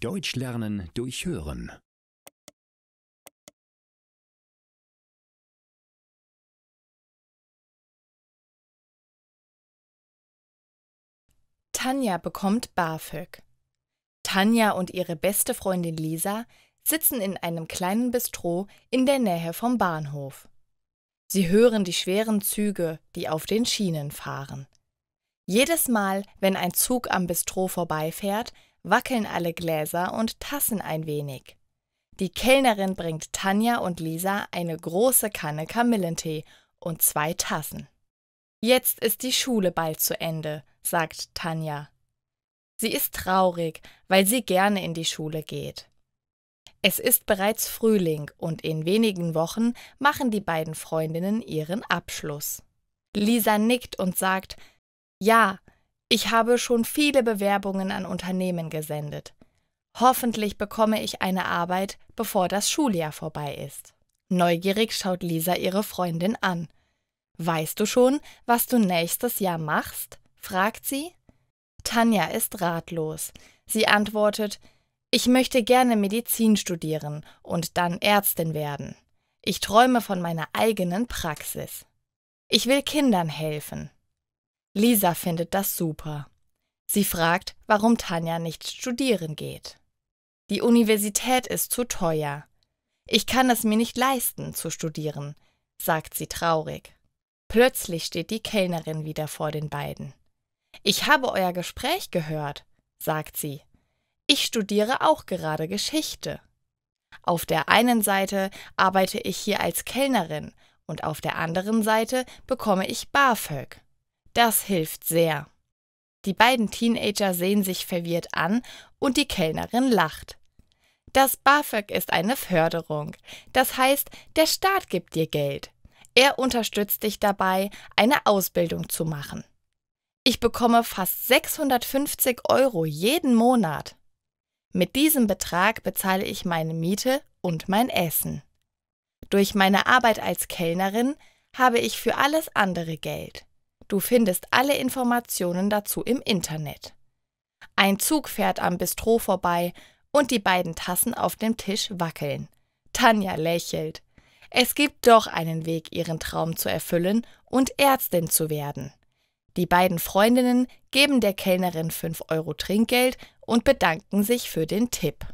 Deutsch lernen durch Hören. Tanja bekommt BAföG. Tanja und ihre beste Freundin Lisa sitzen in einem kleinen Bistro in der Nähe vom Bahnhof. Sie hören die schweren Züge, die auf den Schienen fahren. Jedes Mal, wenn ein Zug am Bistro vorbeifährt, wackeln alle Gläser und Tassen ein wenig. Die Kellnerin bringt Tanja und Lisa eine große Kanne Kamillentee und zwei Tassen. Jetzt ist die Schule bald zu Ende, sagt Tanja. Sie ist traurig, weil sie gerne in die Schule geht. Es ist bereits Frühling und in wenigen Wochen machen die beiden Freundinnen ihren Abschluss. Lisa nickt und sagt, ja, ich habe schon viele Bewerbungen an Unternehmen gesendet. Hoffentlich bekomme ich eine Arbeit, bevor das Schuljahr vorbei ist. Neugierig schaut Lisa ihre Freundin an. Weißt du schon, was du nächstes Jahr machst? fragt sie. Tanja ist ratlos. Sie antwortet Ich möchte gerne Medizin studieren und dann Ärztin werden. Ich träume von meiner eigenen Praxis. Ich will Kindern helfen. Lisa findet das super. Sie fragt, warum Tanja nicht studieren geht. Die Universität ist zu teuer. Ich kann es mir nicht leisten, zu studieren, sagt sie traurig. Plötzlich steht die Kellnerin wieder vor den beiden. Ich habe euer Gespräch gehört, sagt sie. Ich studiere auch gerade Geschichte. Auf der einen Seite arbeite ich hier als Kellnerin und auf der anderen Seite bekomme ich BAföG. Das hilft sehr. Die beiden Teenager sehen sich verwirrt an und die Kellnerin lacht. Das BAföG ist eine Förderung. Das heißt, der Staat gibt dir Geld. Er unterstützt dich dabei, eine Ausbildung zu machen. Ich bekomme fast 650 Euro jeden Monat. Mit diesem Betrag bezahle ich meine Miete und mein Essen. Durch meine Arbeit als Kellnerin habe ich für alles andere Geld. Du findest alle Informationen dazu im Internet. Ein Zug fährt am Bistro vorbei und die beiden Tassen auf dem Tisch wackeln. Tanja lächelt. Es gibt doch einen Weg, ihren Traum zu erfüllen und Ärztin zu werden. Die beiden Freundinnen geben der Kellnerin 5 Euro Trinkgeld und bedanken sich für den Tipp.